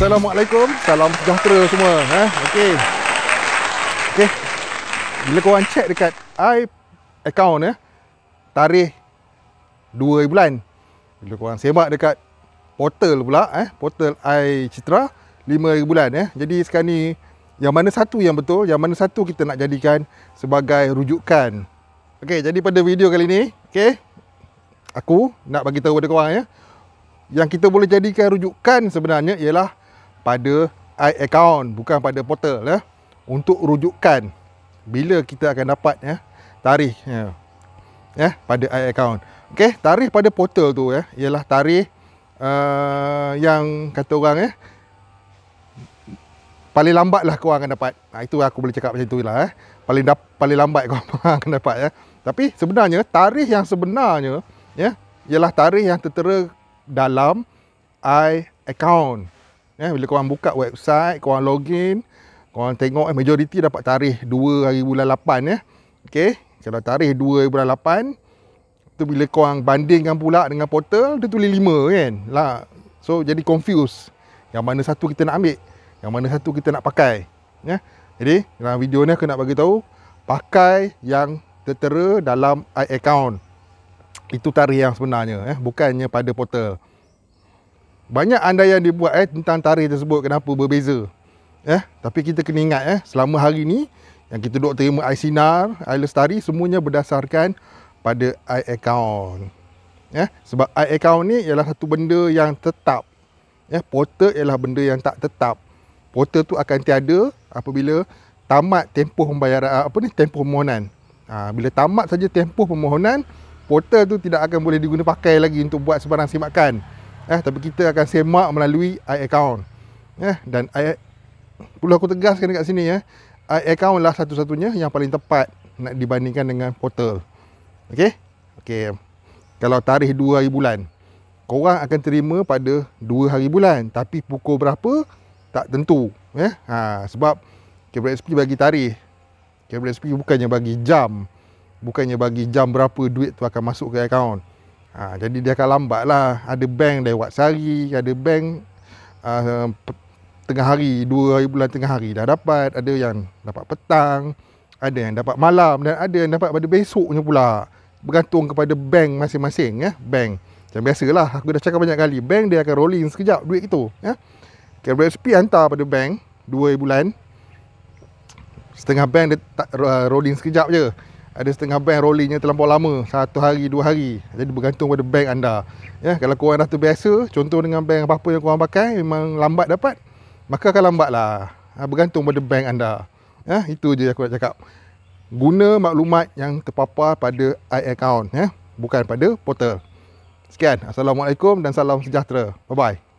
Assalamualaikum Salam sejahtera semua eh? Okay Okay Bila korang check dekat I Account eh, Tarikh 2 bulan Bila korang sembak dekat Portal pula eh, Portal I Citra 5 bulan eh. Jadi sekarang ni Yang mana satu yang betul Yang mana satu kita nak jadikan Sebagai rujukan Okay jadi pada video kali ni Okay Aku nak bagi tahu pada korang ya eh, yang kita boleh jadikan rujukan sebenarnya ialah pada i account bukan pada portal ya untuk rujukan bila kita akan dapat ya tarikh ya, ya pada i account okey tarikh pada portal tu ya ialah tarikh uh, yang kata orang ya paling lambat lah kau akan dapat ha, itu aku boleh cakap macam itulah eh ya. paling paling lambat kau akan dapat ya tapi sebenarnya tarikh yang sebenarnya ya ialah tarikh yang tertera dalam i account Eh, bila korang buka website, korang login, korang tengok eh, majoriti dapat tarikh 2 hari bulan 8. Eh. Okay. Kalau tarikh 2 hari bulan 8, tu bila korang bandingkan pula dengan portal, dia tulis 5 kan. Lah. So, jadi confused. Yang mana satu kita nak ambil, yang mana satu kita nak pakai. Ya. Jadi, dalam video ni aku nak bagi tahu pakai yang tertera dalam i-account. Itu tarikh yang sebenarnya. Eh. Bukannya pada portal banyak anda yang dibuat eh tentang tarikh tersebut kenapa berbeza. Eh, tapi kita kena ingat eh selama hari ini yang kita duk terima Aisinar, Ailestari semuanya berdasarkan pada i account. Eh, sebab i account ni ialah satu benda yang tetap. Eh, portal ialah benda yang tak tetap. Portal tu akan tiada apabila tamat tempoh pembayaran apa ni tempoh permohonan. Ha, bila tamat saja tempoh permohonan, portal tu tidak akan boleh diguna pakai lagi untuk buat sebarang simakan eh tapi kita akan semak melalui i account eh dan i perlu aku tegaskan dekat sini eh i account lah satu-satunya yang paling tepat nak dibandingkan dengan portal okey okey kalau tarikh 2 hari bulan korang akan terima pada 2 hari bulan tapi pukul berapa tak tentu eh ha sebab KBSP bagi tarikh KBSP bukannya bagi jam bukannya bagi jam berapa duit tu akan masuk ke account Ha, jadi dia akan lambat lah. Ada bank lewat sehari, ada bank uh, tengah hari, dua hari bulan tengah hari dah dapat. Ada yang dapat petang, ada yang dapat malam dan ada yang dapat pada besoknya pula. Bergantung kepada bank masing-masing. Ya? Bank. Macam biasalah, aku dah cakap banyak kali. Bank dia akan rolling sekejap duit itu. Ya? KBSP hantar pada bank dua hari bulan. Setengah bank dia tak, ah, rolling sekejap je ada setengah bank rollingnya terlampau lama satu hari dua hari jadi bergantung pada bank anda ya kalau korang dah terbiasa contoh dengan bank apa-apa yang korang pakai memang lambat dapat maka akan lambat lah ha, bergantung pada bank anda ya itu je aku nak cakap guna maklumat yang terpapar pada i account ya bukan pada portal sekian assalamualaikum dan salam sejahtera bye bye